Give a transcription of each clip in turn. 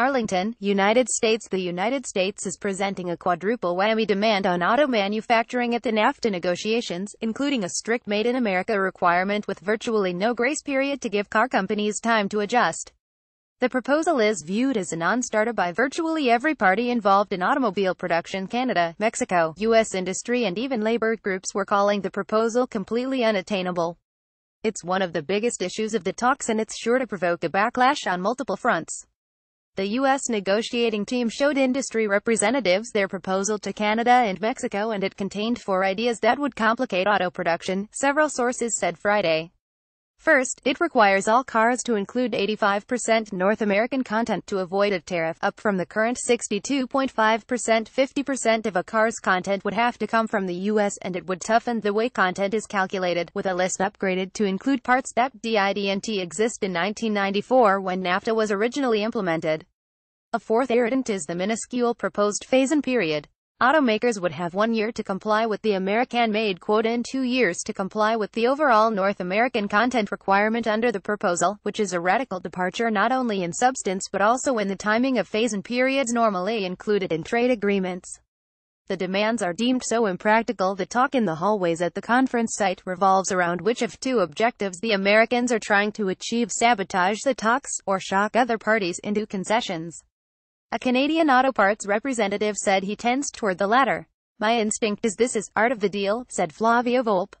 Arlington, United States The United States is presenting a quadruple whammy demand on auto manufacturing at the NAFTA negotiations, including a strict Made in America requirement with virtually no grace period to give car companies time to adjust. The proposal is viewed as a non-starter by virtually every party involved in automobile production Canada, Mexico, U.S. industry and even labor groups were calling the proposal completely unattainable. It's one of the biggest issues of the talks and it's sure to provoke a backlash on multiple fronts. The U.S. negotiating team showed industry representatives their proposal to Canada and Mexico and it contained four ideas that would complicate auto production, several sources said Friday. First, it requires all cars to include 85% North American content to avoid a tariff, up from the current 62.5%. 50% of a car's content would have to come from the U.S. and it would toughen the way content is calculated, with a list upgraded to include parts that did not exist in 1994 when NAFTA was originally implemented. A fourth irritant is the minuscule proposed phase-in period. Automakers would have one year to comply with the American-made quota and two years to comply with the overall North American content requirement under the proposal, which is a radical departure not only in substance but also in the timing of phase-in periods normally included in trade agreements. The demands are deemed so impractical that talk in the hallways at the conference site revolves around which of two objectives the Americans are trying to achieve sabotage the talks, or shock other parties into concessions. A Canadian auto parts representative said he tends toward the latter. My instinct is this is art of the deal, said Flavia Volpe.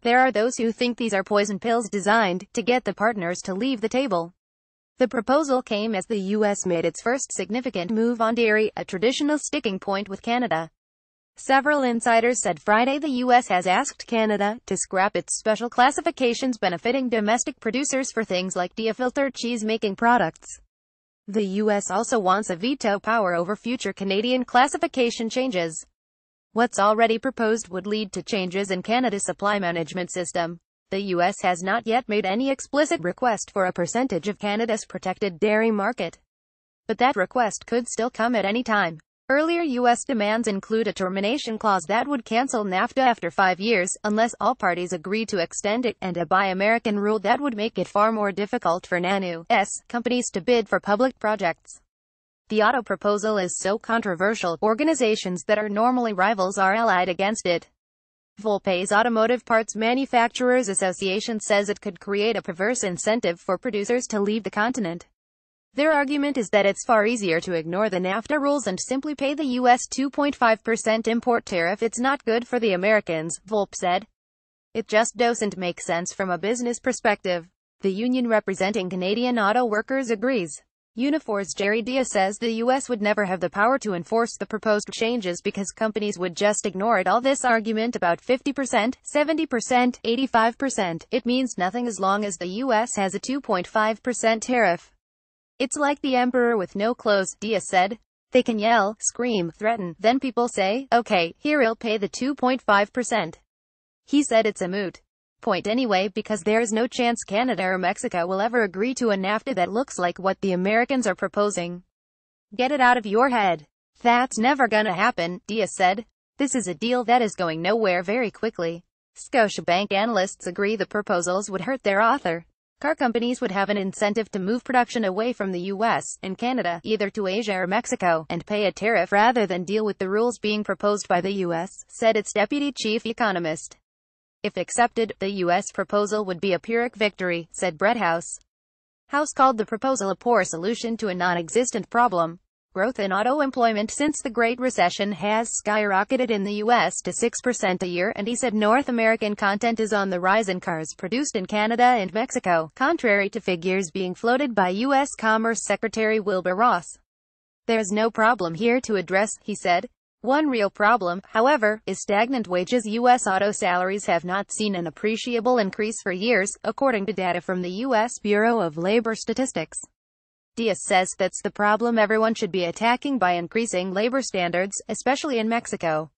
There are those who think these are poison pills designed to get the partners to leave the table. The proposal came as the U.S. made its first significant move on dairy, a traditional sticking point with Canada. Several insiders said Friday the U.S. has asked Canada to scrap its special classifications benefiting domestic producers for things like deofiltered cheese-making products. The U.S. also wants a veto power over future Canadian classification changes. What's already proposed would lead to changes in Canada's supply management system. The U.S. has not yet made any explicit request for a percentage of Canada's protected dairy market. But that request could still come at any time. Earlier U.S. demands include a termination clause that would cancel NAFTA after five years, unless all parties agree to extend it, and a Buy American rule that would make it far more difficult for NANU's companies to bid for public projects. The auto proposal is so controversial, organizations that are normally rivals are allied against it. Volpe's Automotive Parts Manufacturers Association says it could create a perverse incentive for producers to leave the continent. Their argument is that it's far easier to ignore the NAFTA rules and simply pay the U.S. 2.5% import tariff. It's not good for the Americans, Volp said. It just doesn't make sense from a business perspective. The union representing Canadian auto workers agrees. Unifor's Jerry Diaz says the U.S. would never have the power to enforce the proposed changes because companies would just ignore it. All this argument about 50%, 70%, 85%, it means nothing as long as the U.S. has a 2.5% tariff. It's like the emperor with no clothes, Dia said. They can yell, scream, threaten, then people say, okay, here I'll pay the 2.5%. He said it's a moot point anyway because there's no chance Canada or Mexico will ever agree to a NAFTA that looks like what the Americans are proposing. Get it out of your head. That's never gonna happen, Dia said. This is a deal that is going nowhere very quickly. Scotiabank analysts agree the proposals would hurt their author. Car companies would have an incentive to move production away from the US and Canada, either to Asia or Mexico, and pay a tariff rather than deal with the rules being proposed by the US, said its deputy chief economist. If accepted, the U.S. proposal would be a Pyrrhic victory, said Brett House. House called the proposal a poor solution to a non-existent problem, Growth in auto employment since the Great Recession has skyrocketed in the U.S. to 6% a year and he said North American content is on the rise in cars produced in Canada and Mexico, contrary to figures being floated by U.S. Commerce Secretary Wilbur Ross. There's no problem here to address, he said. One real problem, however, is stagnant wages. U.S. auto salaries have not seen an appreciable increase for years, according to data from the U.S. Bureau of Labor Statistics. Diaz says that's the problem everyone should be attacking by increasing labor standards, especially in Mexico.